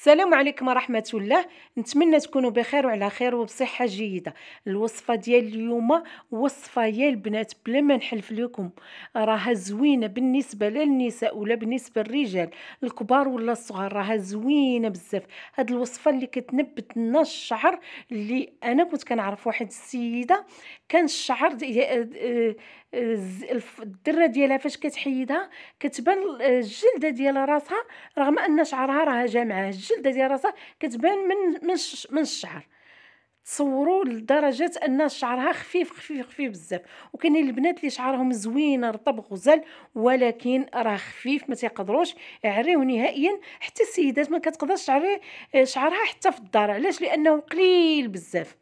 السلام عليكم ورحمة الله نتمنى تكونوا بخير وعلى خير وبصحة جيدة الوصفة ديال اليوم وصفة يا البنات بلا ما نحلف لكم راها زوينة بالنسبة للنساء ولا بالنسبة للرجال الكبار ولا الصغار راها زوينة بزاف هاد الوصفة اللي كتنبت لنا الشعر اللي انا كنت كنعرف واحد السيدة كان الشعر آه، الدره ديالها فاش كتحيدها كتبان آه، الجلده ديال راسها رغم ان شعرها راه جامعه الجلده ديال راسها كتبان من من, من الشعر تصوروا لدرجه ان شعرها خفيف خفيف خفيف بزاف وكاينين البنات اللي شعرهم زوين رطب غزال ولكن راه خفيف ما تيقدروش يعريوه نهائيا حتى السيدات ما كتقدرش تعري آه، شعرها حتى في الدار علاش لانه قليل بزاف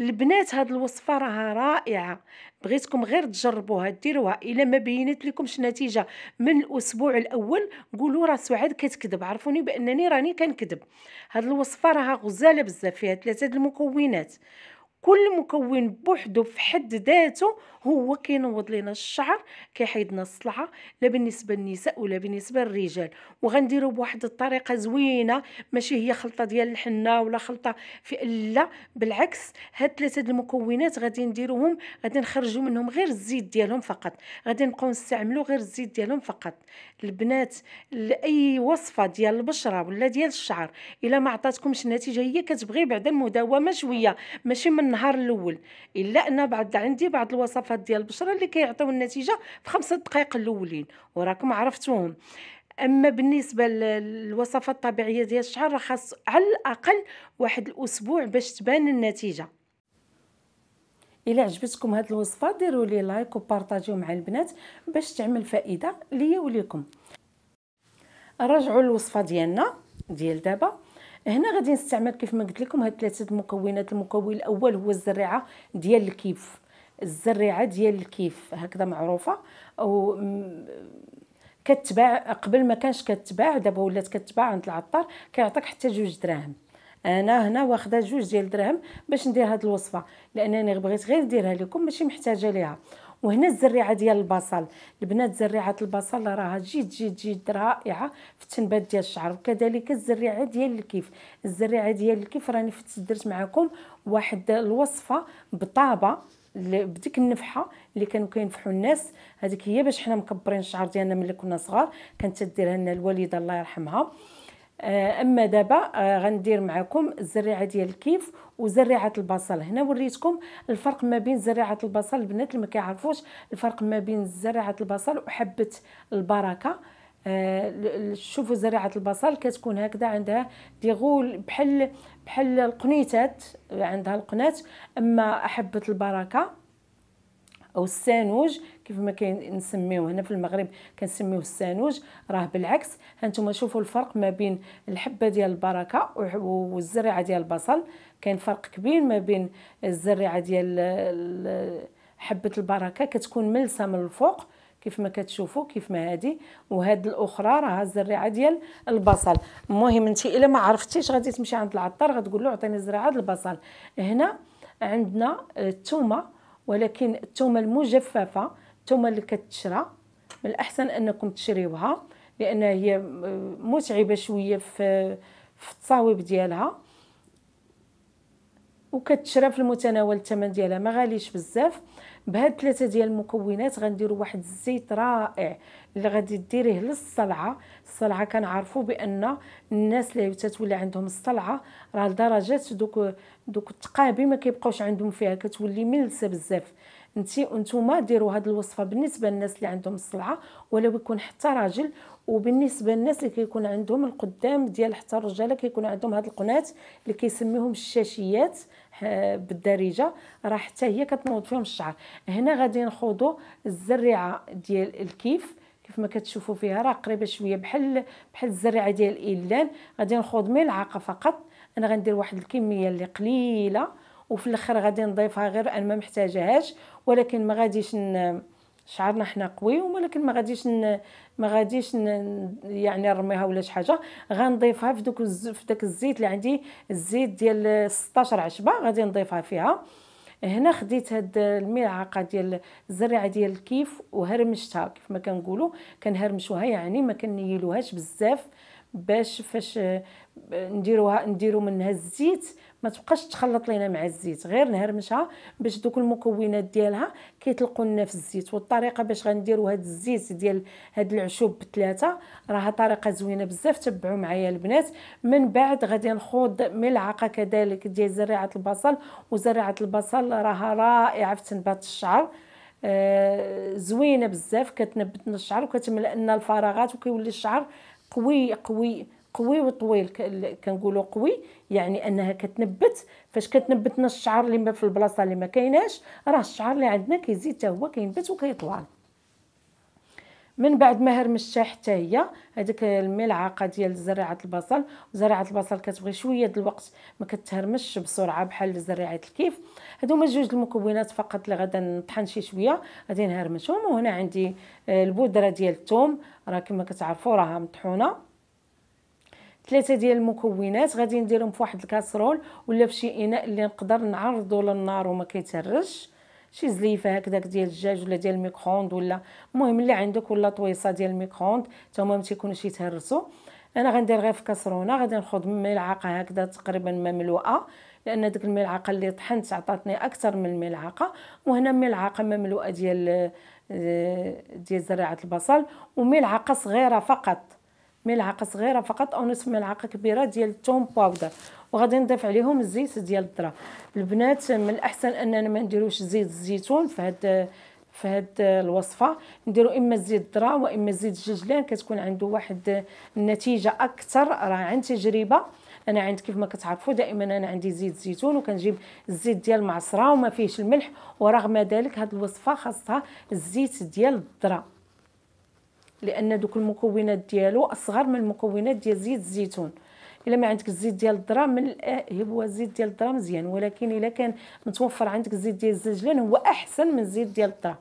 البنات هاد الوصفه راها رائعه بغيتكم غير تجربوها ديروها الا ما بينت لكمش نتيجه من الاسبوع الاول قولوا راه سعاد كتكذب عرفوني بانني راني كنكذب هاد الوصفه راها غزاله بزاف فيها ثلاثه المكونات كل مكون بوحدو في حد ذاته هو كينوض لينا الشعر كيحيد لنا الصلعه لا بالنسبه للنساء ولا بالنسبه للرجال وغنديرو بواحد الطريقه زوينه ماشي هي خلطه ديال الحنه ولا خلطه في لا بالعكس هاد ثلاثه المكونات غادي نديروهم غادي نخرجوا منهم غير الزيت ديالهم فقط غادي نبقاو نستعملوا غير الزيت ديالهم فقط البنات لاي وصفه ديال البشره ولا ديال الشعر الا ما عطاتكمش النتيجه هي كتبغي بعد المداومه شويه ماشي من النهار الاول الا انا بعد عندي بعض الوصفات الضعفات ديال البشره اللي كيعطيو النتيجه في خمسة دقائق الاولين وراكم عرفتوهم اما بالنسبه للوصفات الطبيعيه ديال الشعر راه خاص على الاقل واحد الاسبوع باش تبان النتيجه الى عجبتكم هذه الوصفه ديروا لي لايك وبارطاجيو مع البنات باش تعمل فائده ليا وليكم نرجعوا للوصفه ديالنا ديال دابا هنا غادي نستعمل كيف ما قلت لكم هاد ثلاثه المكونات المكون الاول هو الزريعه ديال الكيف الزريعه ديال الكيف هكذا معروفه او كتباع قبل ما كانش كتباع دابا ولات كتباع عند العطار كيعطيك حتى جوج دراهم انا هنا واخده جوج ديال الدراهم باش ندير هاد الوصفه لانني بغيت غير نديرها لكم ماشي محتاجه ليها وهنا الزريعه ديال البصل البنات زريعه البصل راها جد جد جد رائعه في التنبات ديال الشعر وكذلك الزريعه ديال الكيف الزريعه ديال الكيف راني درت معكم واحد الوصفه بطابه بديك النفحه اللي كانوا كينفحوا الناس هذيك هي باش حنا مكبرين الشعر ديالنا ملي كنا صغار كانت تديرها لنا الوالده الله يرحمها آه، اما دابا آه، غندير معكم الزريعه ديال الكيف وزريعه البصل هنا وريتكم الفرق ما بين زريعه البصل البنات اللي ما كيعرفوش الفرق ما بين زريعه البصل وحبه البركه آه، شوفوا زراعه البصل كتكون هكذا عندها دي غول بحال بحال القنيتات عندها القنات اما احبه البركه او السانوج كيف ما كنسميوه هنا في المغرب كنسميوه السانوج راه بالعكس هانتوما شوفوا الفرق ما بين الحبه ديال البركه والزريعه ديال البصل كاين فرق كبير ما بين الزريعه ديال حبه البركه كتكون ملسه من الفوق كيف ما كتشوفوا كيف ما هذه وهاد الاخرى راها الزريعه ديال البصل المهم انت الا ما عرفتيش غادي تمشي عند العطار غتقول له عطيني زريعه البصل هنا عندنا الثومه ولكن الثومه المجففه الثومه اللي كتشرى من الاحسن انكم تشريوها لان هي متعبه شويه في في التصاويب ديالها وكتشرى في المتناول الثمن ديالها ما غاليش بزاف بهاد ثلاثه ديال المكونات غنديروا واحد الزيت رائع اللي غادي ديريه للصلعه الصلعه كنعرفوا بان الناس اللي تتولي عندهم الصلعه راه لدرجه دوك دوك التقابي ما كيبقاوش عندهم فيها كتولي ملسه بزاف انت وانتوما ديروا هاد الوصفه بالنسبه للناس اللي عندهم الصلعه ولو يكون حتى راجل وبالنسبه للناس اللي كيكون عندهم القدام ديال حتى الرجاله كيكون عندهم هاد القنات اللي كيسميهم الشاشيات بالدارجه راه حتى هي كتنوض فيهم الشعر هنا غادي نخوضوا الزريعه ديال الكيف كيف ما كتشوفوا فيها راه قريبه شويه بحال بحال الزريعه ديال الايلان غادي نخوض ملعقه فقط انا غندير واحد الكميه اللي قليله وفي الاخر غادي نضيفها غير انا ما محتاجهاش ولكن ما غاديش ن... شعرنا حنا قوي ولكن ما غاديش ما غاديش يعني نرميها ولا شي حاجه غنضيفها في دوك في داك الزيت اللي عندي الزيت ديال 16 عشبه غادي نضيفها فيها هنا خديت هاد الملعقه ديال الزريعه ديال الكيف وهرمشتها كيف ما كنقولوا كنهرمشوها يعني ما كنيلوهاش بزاف باش فاش نديروها نديرو منها الزيت ما تبقاش تخلط لينا مع الزيت غير نهرمشها باش دوك المكونات ديالها كيطلقوا لنا في الزيت والطريقه باش غنديروا هذا الزيت ديال هاد العشوب بثلاثه راها طريقه زوينه بزاف تبعوا معايا البنات من بعد غادي نخوض ملعقه كذلك ديال زريعه البصل وزريعه البصل راها رائعه في تنبات الشعر آه زوينه بزاف كتنبت الشعر وكتملأ لنا الفراغات وكيولي الشعر قوي قوي قوي وطويل كنقولوا قوي يعني انها كتنبت فاش كتنبتنا الشعر اللي في البلاصه اللي ما كايناش راه الشعر اللي عندنا كيزيد حتى هو كينبت وكيطوال من بعد ما هرمشتها حتى هي هذيك الملعقه ديال زريعه البصل زريعه البصل كتبغي شويه ديال الوقت ما كتهرمش بسرعه بحال زريعه الكيف هادو هما جوج المكونات فقط اللي غادي نطحن شي شويه غادي نهرمشهم وهنا عندي آه، البودره ديال الثوم راه كما كتعرفوا راها مطحونه ثلاثه ديال المكونات غادي نديرهم في واحد الكاسرول ولا في شي اناء اللي نقدر نعرضو للنار وما كيتهرش شي زليفه هكذاك ديال الدجاج ولا ديال الميكرووند ولا المهم اللي عندك ولا طويصه ديال الميكرووند حتى هما ما تيكونوش يتهرسوا انا غندير غير في كسرونه غادي ناخذ ملعقه هكذا تقريبا مملوءه لان ديك الملعقه اللي طحنت عطاتني اكثر من ملعقه وهنا ملعقه مملوءه ديال آه، ديال زراعه البصل وملعقه صغيره فقط ملعقه صغيره فقط او نصف ملعقه كبيره ديال الثوم باودر وغادي نضيف عليهم الزيت ديال الذره البنات من الاحسن اننا ما نديروش زيت الزيتون في هاد في هاد الوصفه نديرو اما زيت الذره واما زيت الججلان كتكون عنده واحد النتيجه اكثر راه عن تجربه انا عند كيف ما كتعرفوا دائما انا عندي زيت الزيتون وكنجيب الزيت ديال المعصره وما فيهش الملح ورغم ذلك هاد الوصفه خاصها الزيت ديال الذره لان دوك المكونات ديالو اصغر من المكونات ديال زيت الزيتون الا ما عندك الزيت ديال الذره آه، هو الزيت ديال الذره مزيان ولكن الا كان متوفر عندك الزيت ديال الزجلان هو احسن من الزيت ديال الذره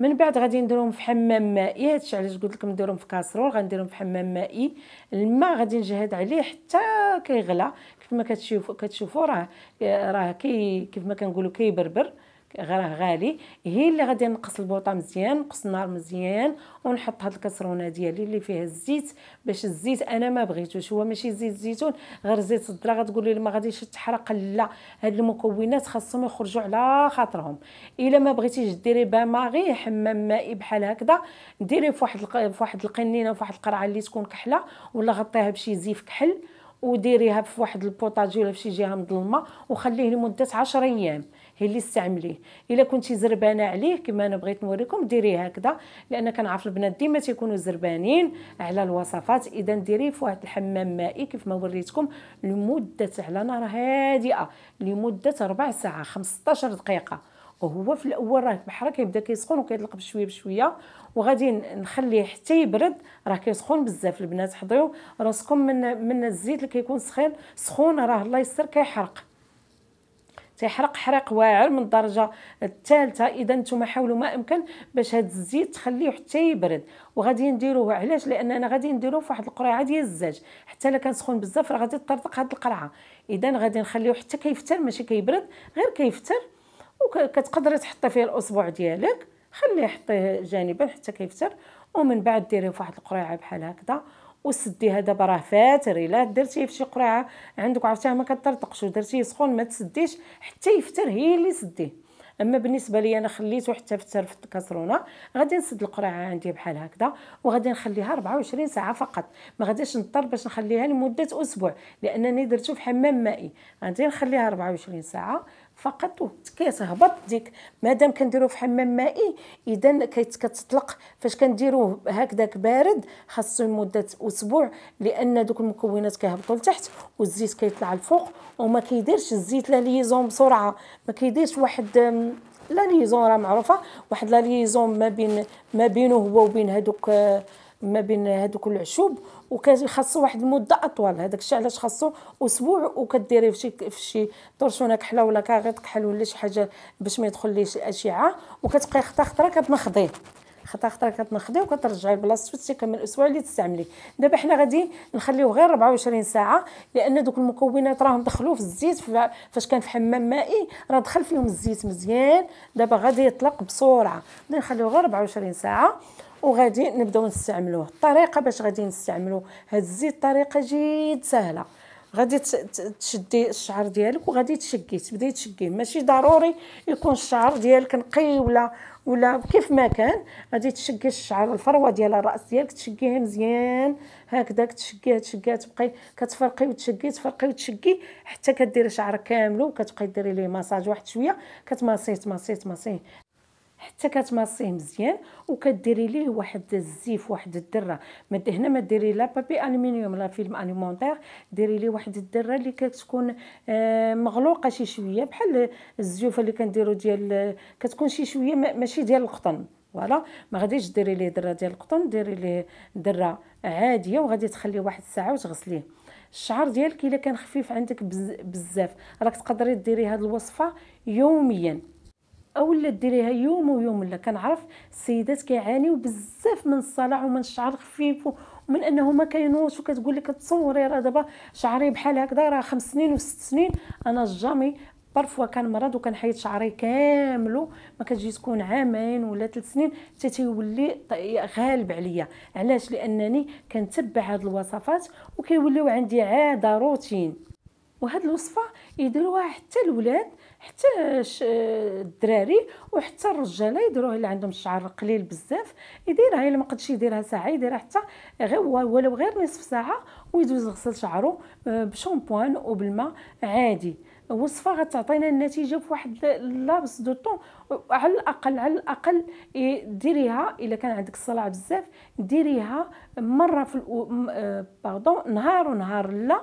من بعد غادي نديرهم في حمام مائي هادشي علاش قلت لكم نديرهم في كاسرول غنديرهم في حمام مائي الماء غادي نجهد عليه حتى كيغلى كيف ما كتشوفوا كتشوفوا راه راه كي كيف ما كنقولوا كيبربر راه غالي هي اللي غادي نقص البوطه مزيان نقص النار مزيان ونحط هاد الكسرونه ديالي اللي فيها الزيت باش الزيت انا ما بغيتوش هو ماشي زيت زيتون غير زيت الذره غتقول لي ما غاديش تحرق لا هاد المكونات خاصهم يخرجوا على خاطرهم الا ما بغيتيش ديري با ماغي حمام مائي بحال هكذا ديري فواحد فواحد القنينه فواحد القرعه اللي تكون كحله ولا غطيها بشي زيف كحل وديريها في واحد البوطاجي ولا في شي جهه مظلمه وخليه لمده 10 ايام هي اللي استعمليه الا كنتي زربانه عليه كما انا بغيت نوريكم ديريه هكذا لان كنعرف البنات ديما تيكونوا زربانين على الوصفات اذا ديريه في واحد الحمام مائي كيف ما وريتكم لمده على نار هادئه لمده ربع ساعه 15 دقيقه وهو في الاول راه بحال كيبدا كيسخن وكيطلق بشويه بشويه وغادي نخليه حتى يبرد راه كيسخن بزاف البنات حضيو راسكم من من الزيت اللي كيكون سخين سخون راه الله يستر كيحرق تيحرق حريق واعر من الدرجه الثالثه اذا نتوما حاولوا ما امكن باش هذا الزيت تخليه حتى يبرد وغادي نديروه علاش لاننا غادي نديروه في واحد القريعه ديال الزاج حتى الا كان سخون بزاف راه غادي تطرطق هاد القرعه اذا غادي نخليوه حتى كيفتر ماشي كيبرد غير كيفتر وكتقدري تحطي فيه الاصبع ديالك خليه حطيه جانبا حتى كيفتر ومن بعد ديريه في واحد القريعه بحال هكذا وسدي هذا راه فاتر الا درتيه في شي قرعه عندك عرفتيها ما كترطقش ودرتيه سخون ما تسديش حتى يفتر هي اللي سديه اما بالنسبه لي انا خليته حتى فتر في الكاسرونه غادي نسد القرعه عندي بحال هكذا وغادي نخليها 24 ساعه فقط ما غاديش نضطر باش نخليها لمده اسبوع لانني درته في حمام مائي غادي نخليها 24 ساعه فقط وكيتهبط ديك مادام كنديروه في حمام مائي اذا كتطلق فاش كنديروه هكذاك بارد خاصو لمده اسبوع لان دوك المكونات كيهبطوا لتحت والزيت كيطلع الفوق وما كيديرش الزيت لا ليزون بسرعه ما كيديرش واحد لا ليزون راه معروفه واحد لا ليزون ما بين ما بينه هو وبين هذوك ما بين هذوك العشوب وكان خاصو واحد المده اطول هذاك الشيء علاش خاصو اسبوع وكديري في شي في شي طرشونه كحله ولا كاغيط كحل ولا شي حاجه باش ما يدخل ليش الاشعه وكتبقى خطره خطره كتنخضيه خطا خطا كتنخدي وكترجعي لبلاصتو تيكمل الاسبوع اللي تستعمليه دابا حنا غادي نخليوه غير 24 ساعه لان دوك المكونات راهم دخلوا في الزيت فاش كان في حمام مائي راه دخل فيهم الزيت مزيان دابا غادي يطلق بسرعه غادي نخليوه غير 24 ساعه وغادي نبداو نستعملوه الطريقه باش غادي نستعملو هاد الزيت طريقه جد سهله غادي تشدي الشعر ديالك وغادي تشكي تبداي تشكيه ماشي ضروري يكون الشعر ديالك نقي ولا ولا كيف ما كان غادي تشكي الشعر الفروه ديال الراس ديالك تشكيه مزيان هكذاك تشكيه تشكيه تبقاي كتفرقي وتشكي تفرقي وتشكي حتى كديري شعرك كامل وكتبقاي ديري ليه مساج واحد شويه كتماسيه تماسيه تماسيه حتى كتماصيه مزيان وكديري ليه واحد الزيف واحد الذره ما هنا ما ديري لا بابي الومنيوم لا فيلم الومونتير ديري ليه واحد الذره اللي كتكون آه، مغلوقه شي شويه بحال الزيوفه اللي كنديرو ديال كتكون شي شويه ماشي ديال القطن فوالا ما غاديش ديري ليه ذره ديال القطن ديري ليه ذره عاديه وغادي تخليه واحد الساعه وتغسليه الشعر ديالك الا كان خفيف عندك بزاف راك تقدري ديري هاد الوصفه يوميا اولا ديريها يوم ويوم لا كنعرف السيدات كيعانيو بزاف من الصلع ومن الشعر خفيف ومن انه ما كينوضش وكتقول لك تصوري راه دابا شعري بحال هكذا راه خمس سنين وست سنين انا جامي بارفوا كان مرض وكنحيد شعري كاملو ما كتجي تكون عامين ولا ثلاث سنين حتى تيولي غالب عليا علاش لانني كنتبع هاد الوصفات وكيوليو عندي عاده روتين وهاد الوصفه يديروها حتى الولاد حتى الدراري وحتى الرجاله يديروه اللي عندهم الشعر قليل بزاف يديرها الا ما قدش يديرها ساعه يديرها حتى غير ولو غير نصف ساعه ويدوز غسل شعره آه، بشامبوان وبالماء عادي وصفه غتعطينا النتيجه في واحد لابس دو طون على الاقل على الاقل ديريها الا كان عندك الصلاع بزاف ديريها مره في باردون آه، نهار ونهار لا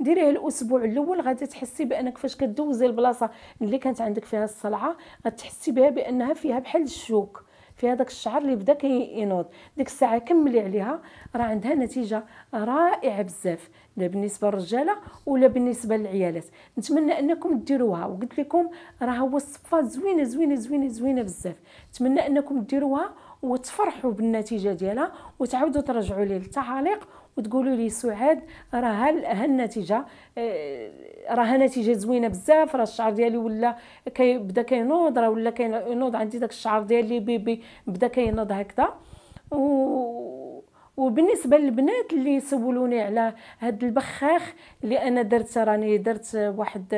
ديريه الاسبوع الاول غادي تحسي بانك فاش كدوزي البلاصه اللي كانت عندك فيها الصلعه غتحسي بها بانها فيها بحال الشوك فيها داك الشعر اللي بدا كينوض ديك الساعه كملي عليها راه عندها نتيجه رائعه بزاف لا بالنسبه للرجاله ولا بالنسبه للعيالات نتمنى انكم ديروها وقلت لكم راه هو الصفه زوينه زوينه زوينه زوينه بزاف نتمنى انكم ديروها وتفرحوا بالنتيجه ديالها وتعاودوا ترجعوا لي التعاليق وتقولوا لي سعاد راه ها النتيجه آه، راه نتيجه زوينه بزاف راه الشعر ديالي ولا كيبدا كينوض راه ولا كينوض عندي داك الشعر ديالي بيبي بدا كينوض هكذا وبالنسبه للبنات اللي سولوني على هاد البخاخ اللي انا درت راني درت واحد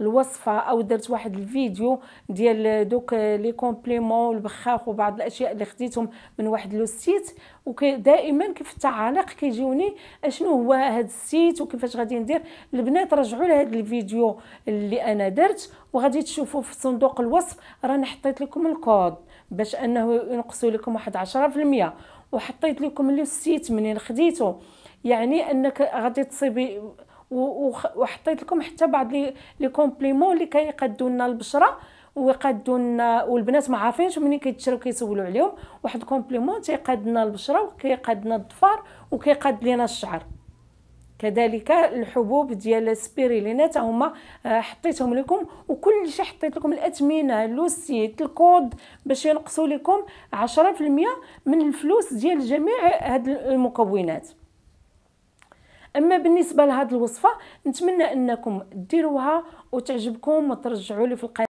الوصفه او درت واحد الفيديو ديال دوك لي كومبليمون والبخاخ وبعض الاشياء اللي خديتهم من واحد لو سيت ودائما كيف التعاليق كيجيوني اشنو هو هاد السيت وكيفاش غادي ندير البنات رجعوا لهاد الفيديو اللي انا درت وغادي تشوفوا في صندوق الوصف راني حطيت لكم الكود باش انه ينقصوا لكم واحد 10% وحطيت لكم سيت منين خديته يعني انك غادي تصيبي وحطيت لكم حتى بعض لي كومبليمون اللي كيقادوا لنا البشره ويقادوا لنا والبنات ما عارفينش منين كيتشراو كيسولوا عليهم واحد كومبليمون تيقاد لنا البشره وكيقاد لنا الظفار وكيقاد لنا الشعر كذلك الحبوب ديال السبيريلينات هما آه، حطيتهم لكم وكل شيء حطيت لكم الاثمنه لو سيت الكود باش ينقصوا لكم 10% من الفلوس ديال جميع هاد المكونات اما بالنسبه لهاد الوصفه نتمنى انكم ديروها وتعجبكم وترجعوا لي في القناه